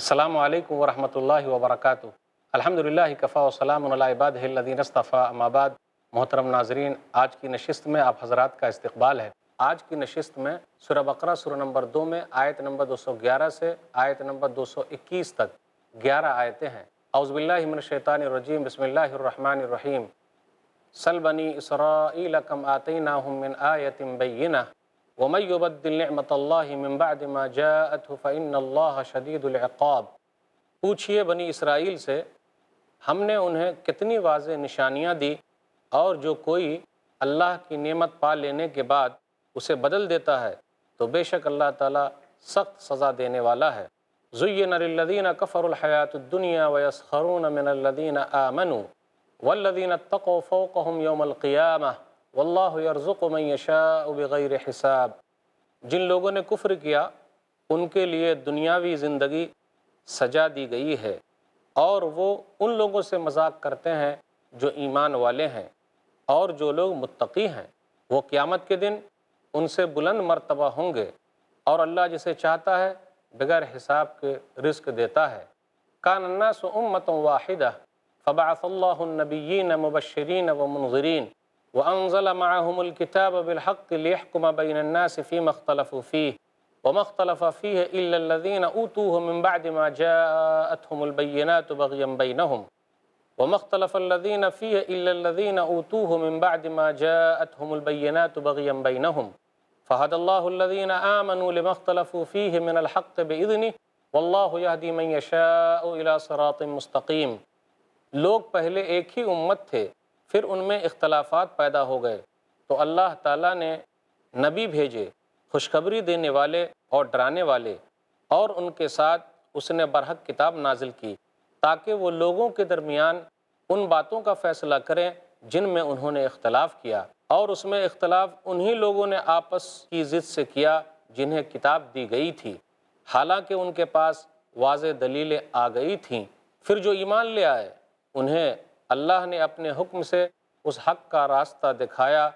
السلام علیکم ورحمۃ اللہ وبرکاتہ الحمد للہ کفا و سلام الائی اباد ہل آباد محترم ناظرین آج کی نشست میں آپ حضرات کا استقبال ہے آج کی نشست میں سورہ بقرہ سورہ نمبر دو میں آیت نمبر دو سو گیارہ سے آیت نمبر دو سو اکیس تک گیارہ آیتیں ہیں باللہ من الشیطان الرجیم بسم اللہ الرحمن الرحیم سل بنی کم آتیناہم آتی آیت بینہ ومن يبدل نعمة الله من بعد ما جاءته فإن الله شديد العقاب پوچھئے بنی اسرائیل سے ہم نے انہیں کتنی واضح نشانیاں دی اور جو کوئی اللہ کی نعمت پا لینے کے بعد اسے بدل دیتا ہے تو بے شک اللہ تعالیٰ سخت سزا دینے والا ہے زُيِّنَ لِلَّذِينَ كَفَرُوا الْحَيَاةُ الدُّنْيَا وَيَسْخَرُونَ مِنَ الَّذِينَ آمَنُوا وَالَّذِينَ اتَّقُوا فَوْقَهُمْ يَوْمَ الْقِيَامَةِ واللہ یرزق من یشاء بغیر حساب جن لوگوں نے کفر کیا ان کے لیے دنیاوی زندگی سجا دی گئی ہے اور وہ ان لوگوں سے مذاق کرتے ہیں جو ایمان والے ہیں اور جو لوگ متقی ہیں وہ قیامت کے دن ان سے بلند مرتبہ ہوں گے اور اللہ جسے چاہتا ہے بغیر حساب کے رزق دیتا ہے کان الناس امت واحدہ فبعث اللہ النبیین مبشرین و منظرین وأنزل معهم الكتاب بالحق ليحكم بين الناس فيما اختلفوا فيه وما اختلف فيه إلا الذين أوتوه من بعد ما جاءتهم البينات بغيا بينهم وما اختلف الذين فيه إلا الذين أوتوه من بعد ما جاءتهم البينات بغيا بينهم فهدى الله الذين آمنوا لما اختلفوا فيه من الحق بإذنه والله يهدي من يشاء إلى صراط مستقيم لوگ پہلے ایک ہی امت تھے پھر ان میں اختلافات پیدا ہو گئے تو اللہ تعالیٰ نے نبی بھیجے خوشخبری دینے والے اور ڈرانے والے اور ان کے ساتھ اس نے برحق کتاب نازل کی تاکہ وہ لوگوں کے درمیان ان باتوں کا فیصلہ کریں جن میں انہوں نے اختلاف کیا اور اس میں اختلاف انہی لوگوں نے آپس کی ضد سے کیا جنہیں کتاب دی گئی تھی حالانکہ ان کے پاس واضح دلیلیں آ گئی تھیں پھر جو ایمان لے آئے انہیں اللہ نے اپنے حکم سے اس حق کا راستہ دکھایا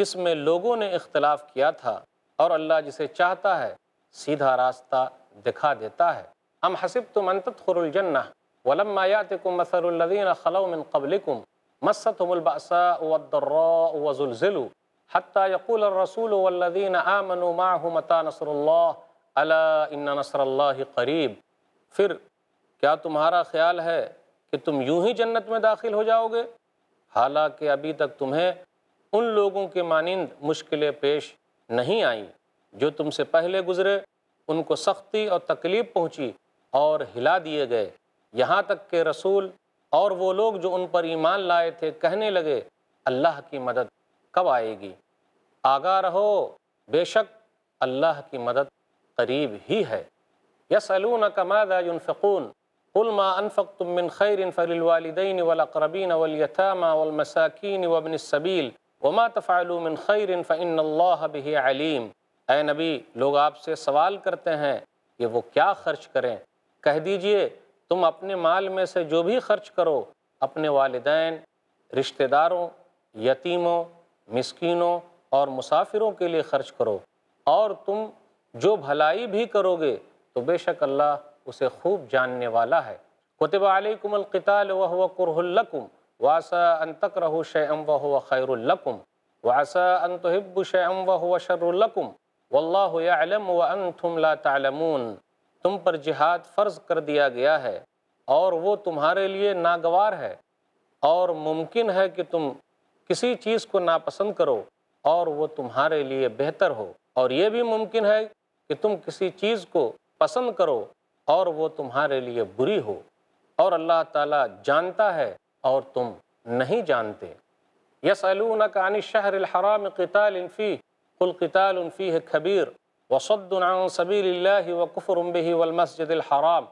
جس میں لوگوں نے اختلاف کیا تھا اور اللہ جسے چاہتا ہے سیدھا راستہ دکھا دیتا ہے ام حسب تم انتت الجنہ ولم مایات کم مثر الدین خلو من قبل کم مست ہم الباسا ودر وزلزل حتیٰ یقول الرسول والذین آمنوا معه متا نصر اللہ الا ان نصر اللہ قریب پھر کیا تمہارا خیال ہے کہ تم یوں ہی جنت میں داخل ہو جاؤ گے حالانکہ ابھی تک تمہیں ان لوگوں کے مانند مشکلیں پیش نہیں آئیں جو تم سے پہلے گزرے ان کو سختی اور تکلیف پہنچی اور ہلا دیے گئے یہاں تک کہ رسول اور وہ لوگ جو ان پر ایمان لائے تھے کہنے لگے اللہ کی مدد کب آئے گی آگاہ رہو بے شک اللہ کی مدد قریب ہی ہے یا سیلون اکما قل ما انفقتم من خیر فللوالدين الوالدین واليتامى والمساكين وابن السبيل وما تفعلوا من خير فإن اللہ به علیم اے نبی لوگ آپ سے سوال کرتے ہیں کہ وہ کیا خرچ کریں کہہ دیجئے تم اپنے مال میں سے جو بھی خرچ کرو اپنے والدین رشتہ داروں یتیموں مسکینوں اور مسافروں کے لیے خرچ کرو اور تم جو بھلائی بھی کرو گے تو بے شک اللہ اسے خوب جاننے والا ہے قطب علیکم القطال و قر القم واسا ان تکر شی ام و خیرالقم واسا ان شم و شرالکم شر اللہ علم و وانتم لا تعلمون تم پر جہاد فرض کر دیا گیا ہے اور وہ تمہارے لیے ناگوار ہے اور ممکن ہے کہ تم کسی چیز کو ناپسند کرو اور وہ تمہارے لیے بہتر ہو اور یہ بھی ممکن ہے کہ تم کسی چیز کو پسند کرو اور وہ تمہارے لیے بری ہو اور اللہ تعالیٰ جانتا ہے اور تم نہیں جانتے یس عن کا الحرام قتال الفی قل قتال ہے خبیر وصد عن سبیل اللہ و به والمسجد الحرام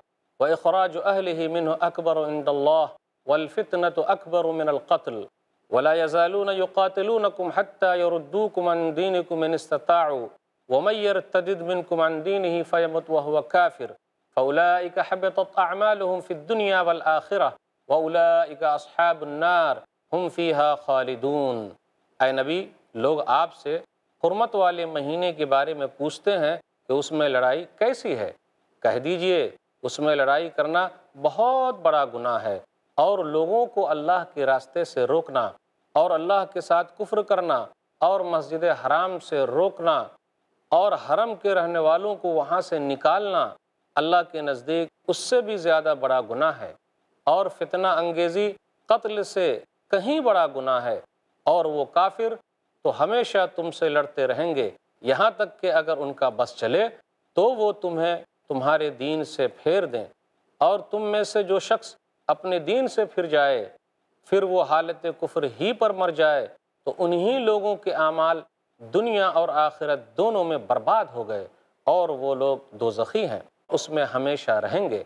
و خراج اہل من اکبر اند اللہ و اکبر من القتل ولا يزالون يقاتلونكم حتى يردوكم عن دينكم و استطاعوا ومن يرتد منكم عن دينه فيمت وهو كافر فِيهَا خَالِدُونَ اے نبی لوگ آپ سے حرمت والے مہینے کے بارے میں پوچھتے ہیں کہ اس میں لڑائی کیسی ہے کہہ دیجئے اس میں لڑائی کرنا بہت بڑا گناہ ہے اور لوگوں کو اللہ کے راستے سے روکنا اور اللہ کے ساتھ کفر کرنا اور مسجد حرام سے روکنا اور حرم کے رہنے والوں کو وہاں سے نکالنا اللہ کے نزدیک اس سے بھی زیادہ بڑا گناہ ہے اور فتنہ انگیزی قتل سے کہیں بڑا گناہ ہے اور وہ کافر تو ہمیشہ تم سے لڑتے رہیں گے یہاں تک کہ اگر ان کا بس چلے تو وہ تمہیں تمہارے دین سے پھیر دیں اور تم میں سے جو شخص اپنے دین سے پھر جائے پھر وہ حالت کفر ہی پر مر جائے تو انہی لوگوں کے اعمال دنیا اور آخرت دونوں میں برباد ہو گئے اور وہ لوگ دوزخی ہیں اس میں ہمیشہ رہیں گے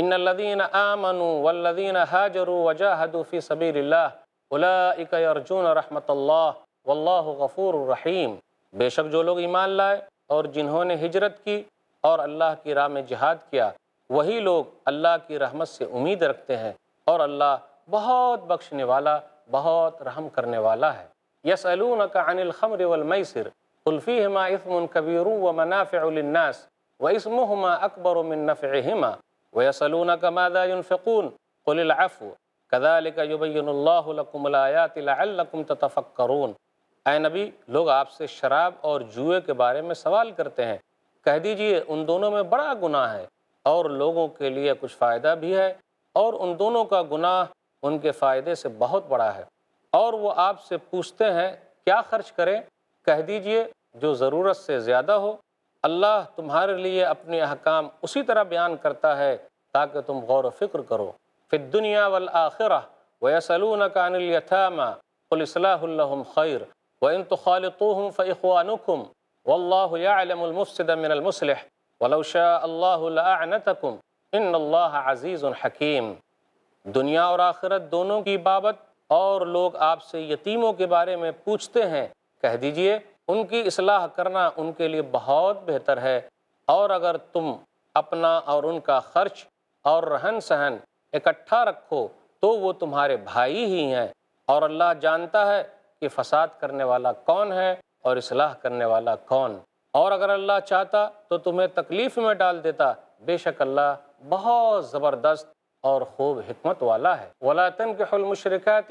ان الدین آمن و لدین حاجر وجا حدفی صبی اللہ الاَق ارجن رحمۃ اللہ و غفور الرحیم بے شک جو لوگ ایمان لائے اور جنہوں نے ہجرت کی اور اللہ کی راہ میں جہاد کیا وہی لوگ اللہ کی رحمت سے امید رکھتے ہیں اور اللہ بہت بخشنے والا بہت رحم کرنے والا ہے یس الون کا ان الخمر المیثر الفی حماف القبیروں و منافع للناس أَكْبَرُ مِن نَفْعِهِمَا وَيَسَلُونَكَ مَاذَا يُنْفِقُونَ قُلِ و كَذَلِكَ يُبَيِّنُ اللَّهُ لَكُمُ الْآيَاتِ لَعَلَّكُمْ تَتَفَكَّرُونَ اے نبی لوگ آپ سے شراب اور جوئے کے بارے میں سوال کرتے ہیں کہہ دیجئے ان دونوں میں بڑا گناہ ہے اور لوگوں کے لیے کچھ فائدہ بھی ہے اور ان دونوں کا گناہ ان کے فائدے سے بہت بڑا ہے اور وہ آپ سے پوچھتے ہیں کیا خرچ کریں کہہ دیجئے جو ضرورت سے زیادہ ہو اللہ تمہارے لیے اپنے احکام اسی طرح بیان کرتا ہے تاکہ تم غور و فکر کرو فی الدنیا والآخرہ وَيَسَلُونَكَ عَنِ الْيَتَامَ قُلْ اسْلَاهُ لَّهُمْ خَيْرِ وَإِن تُخَالِطُوهُمْ فَإِخْوَانُكُمْ وَاللَّهُ يَعْلَمُ الْمُفْسِدَ مِنَ الْمُسْلِحِ وَلَوْ شَاءَ اللَّهُ لَأَعْنَتَكُمْ إِنَّ اللَّهَ عَزِيزٌ حَكِيمٌ دنیا اور آخرت دونوں کی بابت اور لوگ آپ سے یتیموں کے بارے میں پوچھتے ہیں کہہ دیجئے ان کی اصلاح کرنا ان کے لیے بہت بہتر ہے اور اگر تم اپنا اور ان کا خرچ اور رہن سہن اکٹھا رکھو تو وہ تمہارے بھائی ہی ہیں اور اللہ جانتا ہے کہ فساد کرنے والا کون ہے اور اصلاح کرنے والا کون اور اگر اللہ چاہتا تو تمہیں تکلیف میں ڈال دیتا بے شک اللہ بہت زبردست اور خوب حکمت والا ہے ولاطن کے مشرقات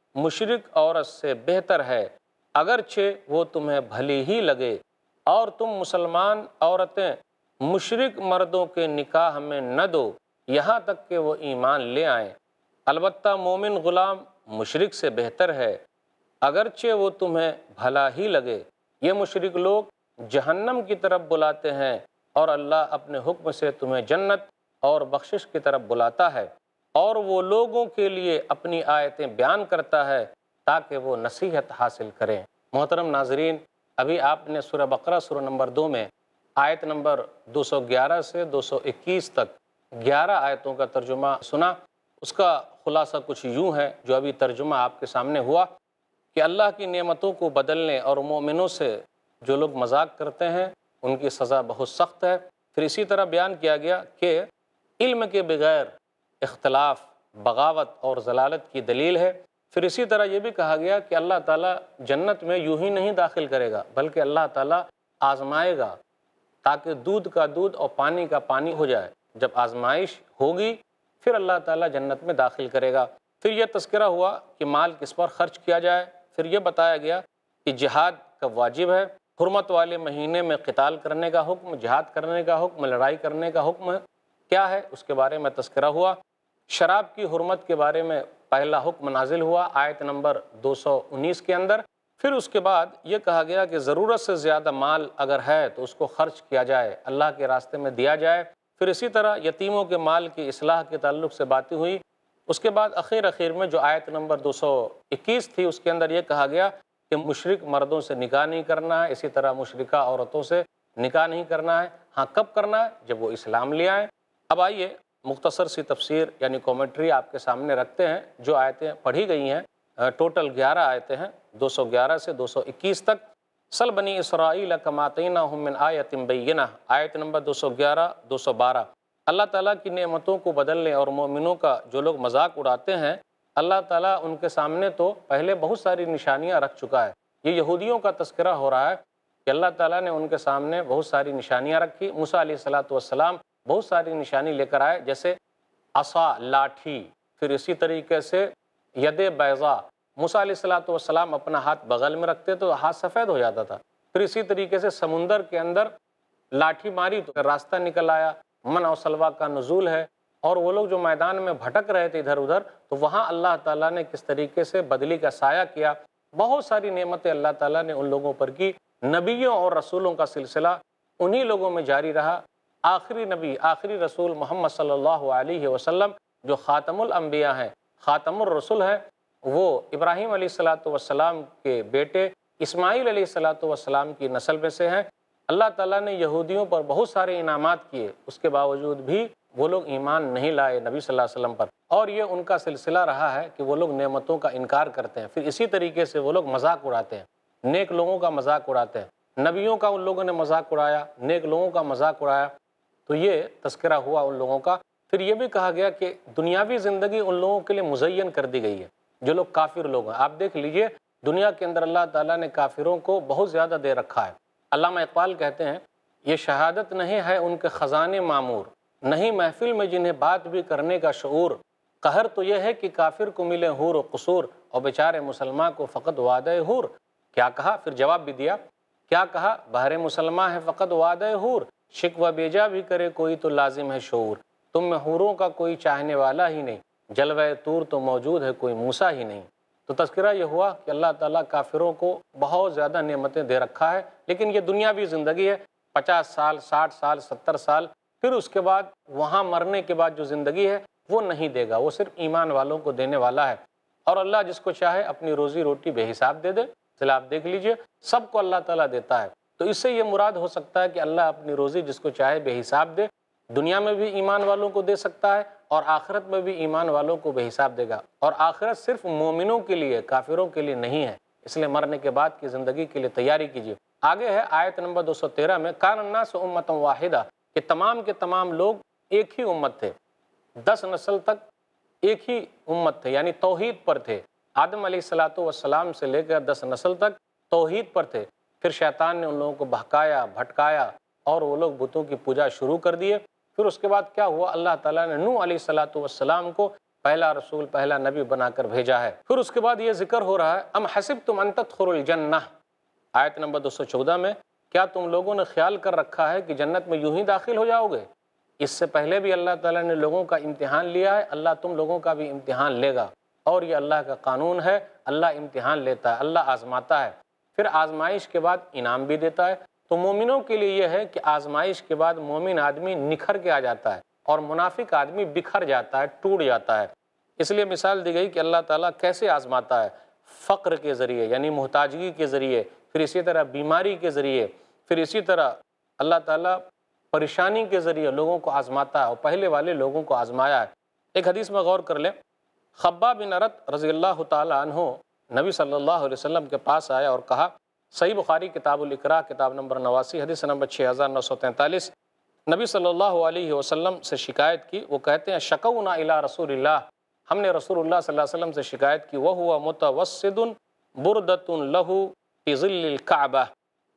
مشرق عورت سے بہتر ہے اگرچہ وہ تمہیں بھلی ہی لگے اور تم مسلمان عورتیں مشرق مردوں کے نکاح میں نہ دو یہاں تک کہ وہ ایمان لے آئیں البتہ مومن غلام مشرق سے بہتر ہے اگرچہ وہ تمہیں بھلا ہی لگے یہ مشرق لوگ جہنم کی طرف بلاتے ہیں اور اللہ اپنے حکم سے تمہیں جنت اور بخشش کی طرف بلاتا ہے اور وہ لوگوں کے لیے اپنی آیتیں بیان کرتا ہے تاکہ وہ نصیحت حاصل کریں محترم ناظرین ابھی آپ نے سورہ بقرہ سورہ نمبر دو میں آیت نمبر دو سو گیارہ سے دو سو اکیس تک گیارہ آیتوں کا ترجمہ سنا اس کا خلاصہ کچھ یوں ہے جو ابھی ترجمہ آپ کے سامنے ہوا کہ اللہ کی نعمتوں کو بدلنے اور مومنوں سے جو لوگ مذاق کرتے ہیں ان کی سزا بہت سخت ہے پھر اسی طرح بیان کیا گیا کہ علم کے بغیر اختلاف بغاوت اور ضلالت کی دلیل ہے پھر اسی طرح یہ بھی کہا گیا کہ اللہ تعالیٰ جنت میں یوں ہی نہیں داخل کرے گا بلکہ اللہ تعالیٰ آزمائے گا تاکہ دودھ کا دودھ اور پانی کا پانی ہو جائے جب آزمائش ہوگی پھر اللہ تعالیٰ جنت میں داخل کرے گا پھر یہ تذکرہ ہوا کہ مال کس پر خرچ کیا جائے پھر یہ بتایا گیا کہ جہاد کا واجب ہے حرمت والے مہینے میں قتال کرنے کا حکم جہاد کرنے کا حکم لڑائی کرنے کا حکم کیا ہے اس کے بارے میں تذکرہ ہوا شراب کی حرمت کے بارے میں پہلا حکم نازل ہوا آیت نمبر دو سو انیس کے اندر پھر اس کے بعد یہ کہا گیا کہ ضرورت سے زیادہ مال اگر ہے تو اس کو خرچ کیا جائے اللہ کے راستے میں دیا جائے پھر اسی طرح یتیموں کے مال کی اصلاح کے تعلق سے باتیں ہوئی اس کے بعد اخیر اخیر میں جو آیت نمبر دو سو اکیس تھی اس کے اندر یہ کہا گیا کہ مشرق مردوں سے نکاح نہیں کرنا ہے اسی طرح مشرقہ عورتوں سے نکاح نہیں کرنا ہے ہاں کب کرنا ہے جب وہ اسلام لے آئیں اب آئیے مختصر سی تفسیر یعنی کومنٹری آپ کے سامنے رکھتے ہیں جو آیتیں پڑھی گئی ہیں ٹوٹل گیارہ آیتیں ہیں دو سو گیارہ سے دو سو اکیس تک سل بنی اسرائیل کماتینہ آیت بینہ آیت نمبر دو سو گیارہ دو سو بارہ اللہ تعالیٰ کی نعمتوں کو بدلنے اور مومنوں کا جو لوگ مذاق اڑاتے ہیں اللہ تعالیٰ ان کے سامنے تو پہلے بہت ساری نشانیاں رکھ چکا ہے یہ یہودیوں کا تذکرہ ہو رہا ہے کہ اللہ تعالیٰ نے ان کے سامنے بہت ساری نشانیاں رکھی موسیٰ علیہ السلاۃ السلام بہت ساری نشانی لے کر آئے جیسے اسا لاٹھی پھر اسی طریقے سے ید بیضا علیہ السلام والسلام اپنا ہاتھ بغل میں رکھتے تو ہاتھ سفید ہو جاتا تھا پھر اسی طریقے سے سمندر کے اندر لاٹھی ماری تو راستہ نکل آیا من و سلوا کا نزول ہے اور وہ لوگ جو میدان میں بھٹک رہے تھے ادھر ادھر تو وہاں اللہ تعالیٰ نے کس طریقے سے بدلی کا سایہ کیا بہت ساری نعمتیں اللہ تعالیٰ نے ان لوگوں پر کی نبیوں اور رسولوں کا سلسلہ انہی لوگوں میں جاری رہا آخری نبی آخری رسول محمد صلی اللہ علیہ وسلم جو خاتم الانبیاء ہیں خاتم الرسول ہیں وہ ابراہیم علیہ السلام کے بیٹے اسماعیل علیہ السلام کی نسل میں سے ہیں اللہ تعالیٰ نے یہودیوں پر بہت سارے انعامات کیے اس کے باوجود بھی وہ لوگ ایمان نہیں لائے نبی صلی اللہ علیہ وسلم پر اور یہ ان کا سلسلہ رہا ہے کہ وہ لوگ نعمتوں کا انکار کرتے ہیں پھر اسی طریقے سے وہ لوگ مذاق اڑاتے ہیں نیک لوگوں کا مذاق اڑاتے ہیں نبیوں کا ان لوگوں نے مذاق اڑایا نیک لوگوں کا مذاق اڑایا تو یہ تذکرہ ہوا ان لوگوں کا پھر یہ بھی کہا گیا کہ دنیاوی زندگی ان لوگوں کے لیے مزین کر دی گئی ہے جو لوگ کافر لوگ ہیں آپ دیکھ لیجئے دنیا کے اندر اللہ تعالیٰ نے کافروں کو بہت زیادہ دے رکھا ہے علامہ اقبال کہتے ہیں یہ شہادت نہیں ہے ان کے خزانے معمور نہیں محفل میں جنہیں بات بھی کرنے کا شعور قہر تو یہ ہے کہ کافر کو ملے حور و قصور اور بیچارے مسلمان کو فقط وعدہ حور کیا کہا پھر جواب بھی دیا کیا کہا بہر مسلمان ہے فقط وعدہ حور شکوہ بیجا بھی کرے کوئی تو لازم ہے شعور تم میں حوروں کا کوئی چاہنے والا ہی نہیں جلوہ طور تو موجود ہے کوئی موسا ہی نہیں تو تذکرہ یہ ہوا کہ اللہ تعالیٰ کافروں کو بہت زیادہ نعمتیں دے رکھا ہے لیکن یہ دنیاوی زندگی ہے پچاس سال ساٹھ سال ستر سال پھر اس کے بعد وہاں مرنے کے بعد جو زندگی ہے وہ نہیں دے گا وہ صرف ایمان والوں کو دینے والا ہے اور اللہ جس کو چاہے اپنی روزی روٹی بے حساب دے دے چلے آپ دیکھ لیجئے سب کو اللہ تعالیٰ دیتا ہے تو اس سے یہ مراد ہو سکتا ہے کہ اللہ اپنی روزی جس کو چاہے بے حساب دے دنیا میں بھی ایمان والوں کو دے سکتا ہے اور آخرت میں بھی ایمان والوں کو بے حساب دے گا اور آخرت صرف مومنوں کے لیے کافروں کے لیے نہیں ہے اس لیے مرنے کے بعد کی زندگی کے لیے تیاری کیجیے آگے ہے آیت نمبر دو سو تیرہ میں کان الناس امت واحدہ کہ تمام کے تمام لوگ ایک ہی امت تھے دس نسل تک ایک ہی امت تھے یعنی توحید پر تھے آدم علیہ السلاۃ والسلام سے لے کر دس نسل تک توحید پر تھے پھر شیطان نے ان لوگوں کو بہکایا بھٹکایا اور وہ لوگ بتوں کی پوجا شروع کر دیے پھر اس کے بعد کیا ہوا اللہ تعالیٰ نے نو علیہ السلام کو پہلا رسول پہلا نبی بنا کر بھیجا ہے پھر اس کے بعد یہ ذکر ہو رہا ہے ام حسب تم انتخر الجنہ آیت نمبر دو سو چودہ میں کیا تم لوگوں نے خیال کر رکھا ہے کہ جنت میں یوں ہی داخل ہو جاؤ گے اس سے پہلے بھی اللہ تعالیٰ نے لوگوں کا امتحان لیا ہے اللہ تم لوگوں کا بھی امتحان لے گا اور یہ اللہ کا قانون ہے اللہ امتحان لیتا ہے اللہ آزماتا ہے پھر آزمائش کے بعد انعام بھی دیتا ہے تو مومنوں کے لیے یہ ہے کہ آزمائش کے بعد مومن آدمی نکھر کے آ جاتا ہے اور منافق آدمی بکھر جاتا ہے ٹوٹ جاتا ہے اس لیے مثال دی گئی کہ اللہ تعالیٰ کیسے آزماتا ہے فقر کے ذریعے یعنی محتاجگی کے ذریعے پھر اسی طرح بیماری کے ذریعے پھر اسی طرح اللہ تعالیٰ پریشانی کے ذریعے لوگوں کو آزماتا ہے اور پہلے والے لوگوں کو آزمایا ہے ایک حدیث میں غور کر لیں خبا بن عرت رضی اللہ تعالیٰ عنہ نبی صلی اللہ علیہ وسلم کے پاس آیا اور کہا صحیح بخاری کتاب الاقرا کتاب نمبر نواسی حدیث نمبر چھ ہزار نو سو تینتالیس نبی صلی اللہ علیہ وسلم سے شکایت کی وہ کہتے ہیں شکونا الا رسول اللہ ہم نے رسول اللہ صلی اللہ علیہ وسلم سے شکایت کی وہ ہوا متوسد بردت ظل الکعبہ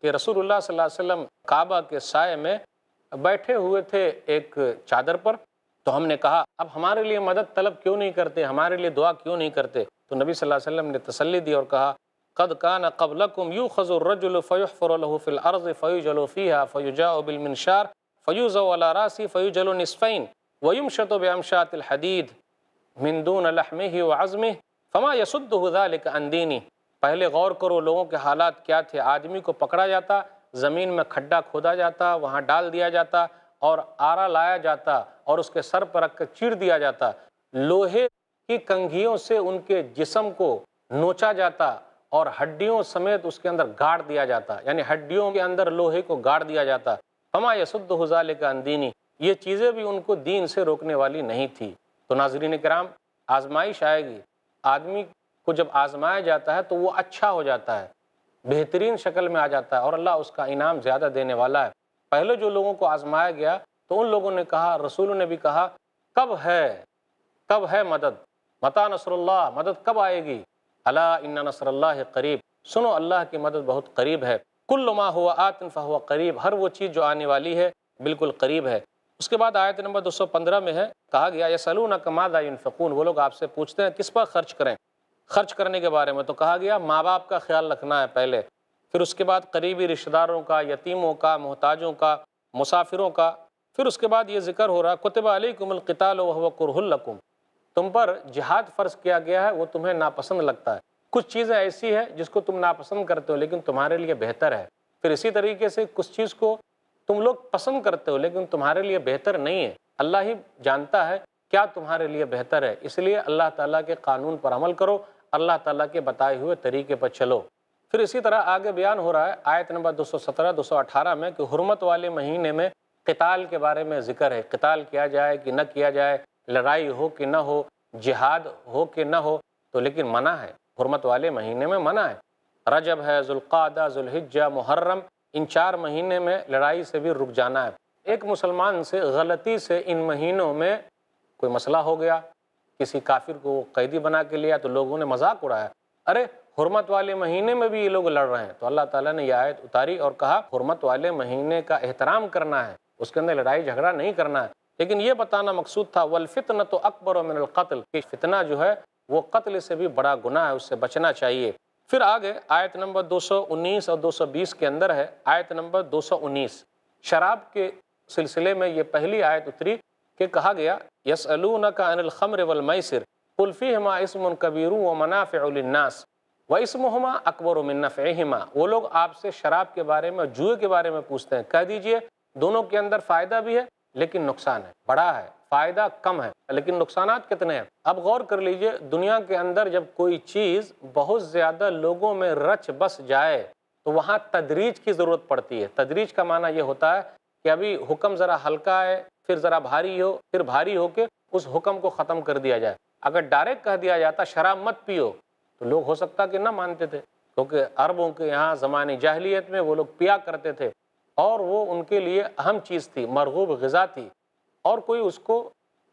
کہ رسول اللہ صلی اللہ علیہ وسلم کعبہ کے سائے میں بیٹھے ہوئے تھے ایک چادر پر تو ہم نے کہا اب ہمارے لیے مدد طلب کیوں نہیں کرتے ہمارے لیے دعا کیوں نہیں کرتے تو نبی صلی اللہ علیہ وسلم نے تسلی دی اور کہا قد کان قبل فی الارض الرض فیو جلو فیحا فیوجا فیوز راسی نصفین فیوجل بعمشات الحدید من دون لحمه وعظمه فما یسدھ ذالک اندینی پہلے غور کرو لوگوں کے حالات کیا تھے آدمی کو پکڑا جاتا زمین میں کھڈا کھودا جاتا وہاں ڈال دیا جاتا اور آرا لایا جاتا اور اس کے سر پر رکھ کر چیر دیا جاتا لوہے کی کنگھیوں سے ان کے جسم کو نوچا جاتا اور ہڈیوں سمیت اس کے اندر گاڑ دیا جاتا یعنی ہڈیوں کے اندر لوہے کو گاڑ دیا جاتا فما یسد حضالے کا اندینی یہ چیزیں بھی ان کو دین سے روکنے والی نہیں تھی تو ناظرین کرام آزمائش آئے گی آدمی کو جب آزمایا جاتا ہے تو وہ اچھا ہو جاتا ہے بہترین شکل میں آ جاتا ہے اور اللہ اس کا انعام زیادہ دینے والا ہے پہلے جو لوگوں کو آزمایا گیا تو ان لوگوں نے کہا رسولوں نے بھی کہا کب ہے کب ہے مدد متا نصر اللہ مدد کب آئے گی اللہ ان نصر اللہ قریب سنو اللہ کی مدد بہت قریب ہے کل ما ہوا آتن فہو قریب ہر وہ چیز جو آنے والی ہے بالکل قریب ہے اس کے بعد آیت نمبر دو سو پندرہ میں ہے کہا گیا یہ سلونا کما فکون وہ لوگ آپ سے پوچھتے ہیں کس پر خرچ کریں خرچ کرنے کے بارے میں تو کہا گیا ماں باپ کا خیال رکھنا ہے پہلے پھر اس کے بعد قریبی رشتہ داروں کا یتیموں کا محتاجوں کا مسافروں کا پھر اس کے بعد یہ ذکر ہو رہا کتب علیکم القتال القطع کرہ لکم تم پر جہاد فرض کیا گیا ہے وہ تمہیں ناپسند لگتا ہے کچھ چیزیں ایسی ہیں جس کو تم ناپسند کرتے ہو لیکن تمہارے لیے بہتر ہے پھر اسی طریقے سے کچھ چیز کو تم لوگ پسند کرتے ہو لیکن تمہارے لیے بہتر نہیں ہے اللہ ہی جانتا ہے کیا تمہارے لیے بہتر ہے اس لیے اللہ تعالیٰ کے قانون پر عمل کرو اللہ تعالیٰ کے بتائے ہوئے طریقے پر چلو پھر اسی طرح آگے بیان ہو رہا ہے آیت نمبر دو سو سترہ دو سو اٹھارہ میں کہ حرمت والے مہینے میں قتال کے بارے میں ذکر ہے قتال کیا جائے کہ نہ کیا جائے لڑائی ہو کہ نہ ہو جہاد ہو کہ نہ ہو تو لیکن منع ہے حرمت والے مہینے میں منع ہے رجب ہے ذو القادہ ذوالحجہ محرم ان چار مہینے میں لڑائی سے بھی رک جانا ہے ایک مسلمان سے غلطی سے ان مہینوں میں کوئی مسئلہ ہو گیا کسی کافر کو قیدی بنا کے لیا تو لوگوں نے مذاق اڑایا ارے حرمت والے مہینے میں بھی یہ لوگ لڑ رہے ہیں تو اللہ تعالیٰ نے یہ آیت اتاری اور کہا حرمت والے مہینے کا احترام کرنا ہے اس کے اندر لڑائی جھگڑا نہیں کرنا ہے لیکن یہ بتانا مقصود تھا والفتنہ تو اکبر من القتل کہ فتنہ جو ہے وہ قتل سے بھی بڑا گناہ ہے اس سے بچنا چاہیے پھر آگے آیت نمبر دو سو انیس اور دو سو بیس کے اندر ہے آیت نمبر دو سو انیس شراب کے سلسلے میں یہ پہلی آیت اتری کہ کہا گیا یس عن الخمر والمیسر قل فیہما اسم کبیر و منافع للناس و اسمہما اکبر من نفعہما وہ لوگ آپ سے شراب کے بارے میں جوئے کے بارے میں پوچھتے ہیں کہہ دیجئے دونوں کے اندر فائدہ بھی ہے لیکن نقصان ہے بڑا ہے فائدہ کم ہے لیکن نقصانات کتنے ہیں اب غور کر لیجئے دنیا کے اندر جب کوئی چیز بہت زیادہ لوگوں میں رچ بس جائے تو وہاں تدریج کی ضرورت پڑتی ہے تدریج کا معنی یہ ہوتا ہے کہ ابھی حکم ذرا ہلکا ہے پھر ذرا بھاری ہو پھر بھاری ہو کے اس حکم کو ختم کر دیا جائے اگر ڈائریکٹ کہہ دیا جاتا شراب مت پیو تو لوگ ہو سکتا کہ نہ مانتے تھے کیونکہ عربوں کے یہاں زمانی جاہلیت میں وہ لوگ پیا کرتے تھے اور وہ ان کے لیے اہم چیز تھی مرغوب غذا تھی اور کوئی اس کو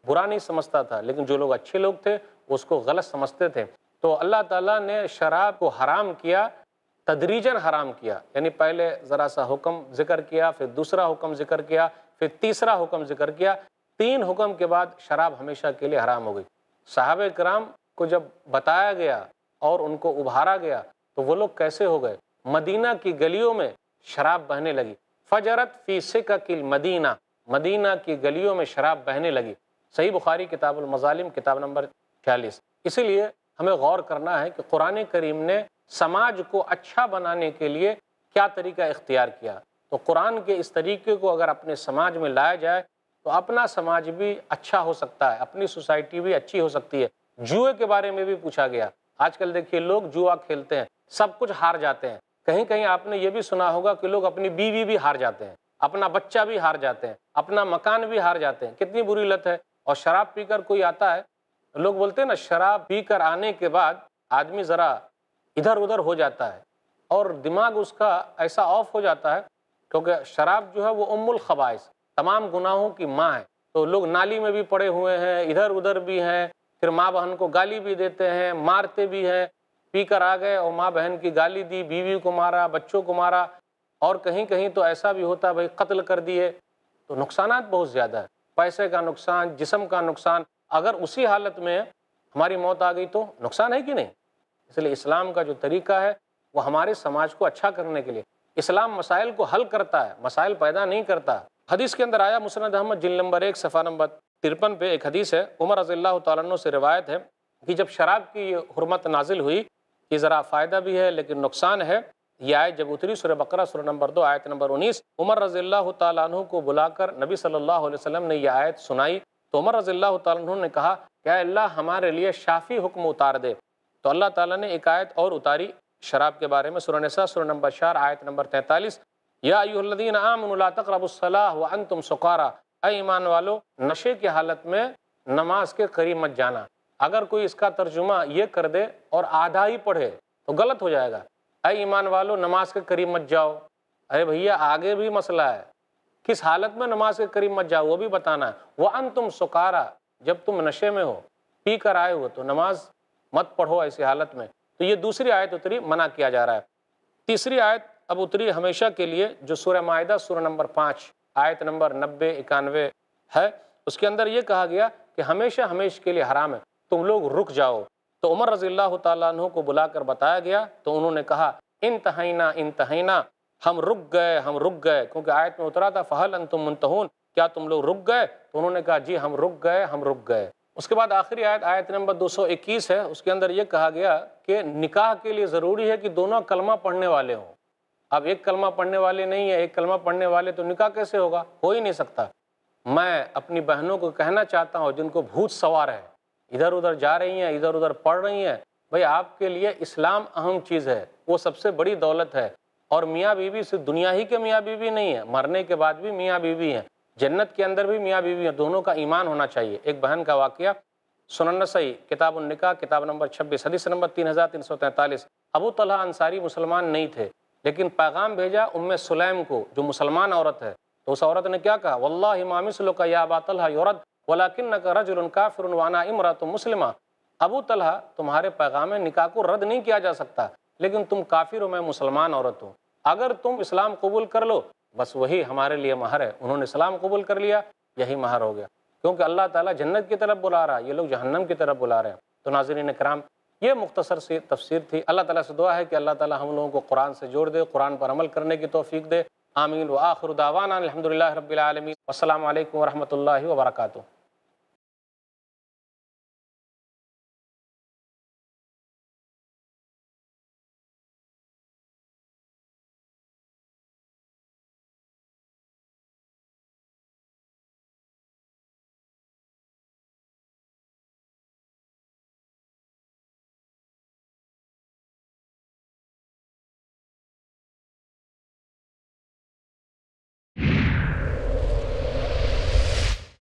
برا نہیں سمجھتا تھا لیکن جو لوگ اچھے لوگ تھے اس کو غلط سمجھتے تھے تو اللہ تعالیٰ نے شراب کو حرام کیا تدریجن حرام کیا یعنی پہلے ذرا سا حکم ذکر کیا پھر دوسرا حکم ذکر کیا پھر تیسرا حکم ذکر کیا تین حکم کے بعد شراب ہمیشہ کے لیے حرام ہو گئی صحابہ کرام کو جب بتایا گیا اور ان کو ابھارا گیا تو وہ لوگ کیسے ہو گئے مدینہ کی گلیوں میں شراب بہنے لگی فجرت فی کا کیل مدینہ مدینہ کی گلیوں میں شراب بہنے لگی صحیح بخاری کتاب المظالم کتاب نمبر چھیالیس اسی لیے ہمیں غور کرنا ہے کہ قرآن کریم نے سماج کو اچھا بنانے کے لیے کیا طریقہ اختیار کیا تو قرآن کے اس طریقے کو اگر اپنے سماج میں لایا جائے تو اپنا سماج بھی اچھا ہو سکتا ہے اپنی سوسائٹی بھی اچھی ہو سکتی ہے جوے کے بارے میں بھی پوچھا گیا آج کل دیکھیے لوگ جوا کھیلتے ہیں سب کچھ ہار جاتے ہیں کہیں کہیں آپ نے یہ بھی سنا ہوگا کہ لوگ اپنی بیوی بھی ہار جاتے ہیں اپنا بچہ بھی ہار جاتے ہیں اپنا مکان بھی ہار جاتے ہیں کتنی بری لت ہے اور شراب پی کر کوئی آتا ہے لوگ بولتے ہیں نا شراب پی کر آنے کے بعد آدمی ذرا ادھر ادھر ہو جاتا ہے اور دماغ اس کا ایسا آف ہو جاتا ہے کیونکہ شراب جو ہے وہ ام الخبائش تمام گناہوں کی ماں ہے تو لوگ نالی میں بھی پڑے ہوئے ہیں ادھر ادھر بھی ہیں پھر ماں بہن کو گالی بھی دیتے ہیں مارتے بھی ہیں پی کر آ گئے اور ماں بہن کی گالی دی بیوی کو مارا بچوں کو مارا اور کہیں کہیں تو ایسا بھی ہوتا بھائی قتل کر دیے تو نقصانات بہت زیادہ ہے پیسے کا نقصان جسم کا نقصان اگر اسی حالت میں ہماری موت آ گئی تو نقصان ہے کہ نہیں اس لیے اسلام کا جو طریقہ ہے وہ ہمارے سماج کو اچھا کرنے کے لیے اسلام مسائل کو حل کرتا ہے مسائل پیدا نہیں کرتا حدیث کے اندر آیا مسند احمد جل نمبر ایک صفحہ نمبر ترپن پہ ایک حدیث ہے عمر رضی اللہ تعالیٰ سے روایت ہے کہ جب شراب کی یہ حرمت نازل ہوئی یہ ذرا فائدہ بھی ہے لیکن نقصان ہے یہ آیت جب اتری سورہ بقرہ سورہ نمبر دو آیت نمبر انیس عمر رضی اللہ تعالیٰ عنہ کو بلا کر نبی صلی اللہ علیہ وسلم نے یہ آیت سنائی تو عمر رضی اللہ تعالیٰ عنہ نے کہا کہ اللہ ہمارے لیے شافی حکم اتار دے تو اللہ تعالیٰ نے ایک آیت اور اتاری شراب کے بارے میں سورہ نساء سورہ نمبر چار آیت نمبر تینتالیس یا ایوہ الذین آمنوا لا تقرب الصلاة وانتم سکارا اے ایمان والو نشے کی حالت میں نماز کے قریب مت جانا اگر کوئی اس کا ترجمہ یہ کر دے اور آدھا ہی پڑھے تو غلط ہو جائے گا اے ایمان والو نماز کے قریب مت جاؤ ارے بھیا آگے بھی مسئلہ ہے کس حالت میں نماز کے قریب مت جاؤ وہ بھی بتانا ہے وہ ان تم سکارا جب تم نشے میں ہو پی کر آئے ہو تو نماز مت پڑھو ایسی حالت میں تو یہ دوسری آیت اتری منع کیا جا رہا ہے تیسری آیت اب اتری ہمیشہ کے لیے جو سورہ معاہدہ سورہ نمبر پانچ آیت نمبر نبے اکانوے ہے اس کے اندر یہ کہا گیا کہ ہمیشہ ہمیشہ کے لیے حرام ہے تم لوگ رک جاؤ تو عمر رضی اللہ تعالیٰ عنہ کو بلا کر بتایا گیا تو انہوں نے کہا ان تہینہ انتہینہ ہم رک گئے ہم رک گئے کیونکہ آیت میں اترا تھا فہل انتم منتہون کیا تم لوگ رک گئے تو انہوں نے کہا جی ہم رک گئے ہم رک گئے اس کے بعد آخری آیت آیت نمبر دو سو اکیس ہے اس کے اندر یہ کہا گیا کہ نکاح کے لیے ضروری ہے کہ دونوں کلمہ پڑھنے والے ہوں اب ایک کلمہ پڑھنے والے نہیں ہے ایک کلمہ پڑھنے والے تو نکاح کیسے ہوگا ہو ہی نہیں سکتا میں اپنی بہنوں کو کہنا چاہتا ہوں جن کو بھوت سوار ہے ادھر ادھر جا رہی ہیں ادھر ادھر پڑھ رہی ہیں بھئی آپ کے لیے اسلام اہم چیز ہے وہ سب سے بڑی دولت ہے اور میاں بیوی صرف دنیا ہی کے میاں بیوی نہیں ہے مرنے کے بعد بھی میاں بی بی ہیں جنت کے اندر بھی میاں بیوی ہیں دونوں کا ایمان ہونا چاہیے ایک بہن کا واقعہ سنن صحیح کتاب النکاح کتاب نمبر چھبیس حدیث نمبر تین ہزار تین سو تینتالیس ابو طلحہ انصاری مسلمان نہیں تھے لیکن پیغام بھیجا ام سلیم کو جو مسلمان عورت ہے تو اس عورت نے کیا کہا واللہ امام سلو کا یا طلحہ یورد بلاکن نہ کرا جرن کا فرنوانہ مسلمہ ابو طلحہ تمہارے پیغام نکاح کو رد نہیں کیا جا سکتا لیکن تم کافر ہو میں مسلمان عورت ہوں اگر تم اسلام قبول کر لو بس وہی ہمارے لیے مہر ہے انہوں نے اسلام قبول کر لیا یہی مہر ہو گیا کیونکہ اللہ تعالیٰ جنت کی طرف بلا رہا ہے یہ لوگ جہنم کی طرف بلا رہے ہیں تو ناظرین اکرام یہ مختصر تفسیر تھی اللہ تعالیٰ سے دعا ہے کہ اللہ تعالیٰ ہم لوگوں کو قرآن سے جوڑ دے قرآن پر عمل کرنے کی توفیق دے آمین و آخر داوان الحمد للہ رب العالمین السلام علیکم و اللہ وبرکاتہ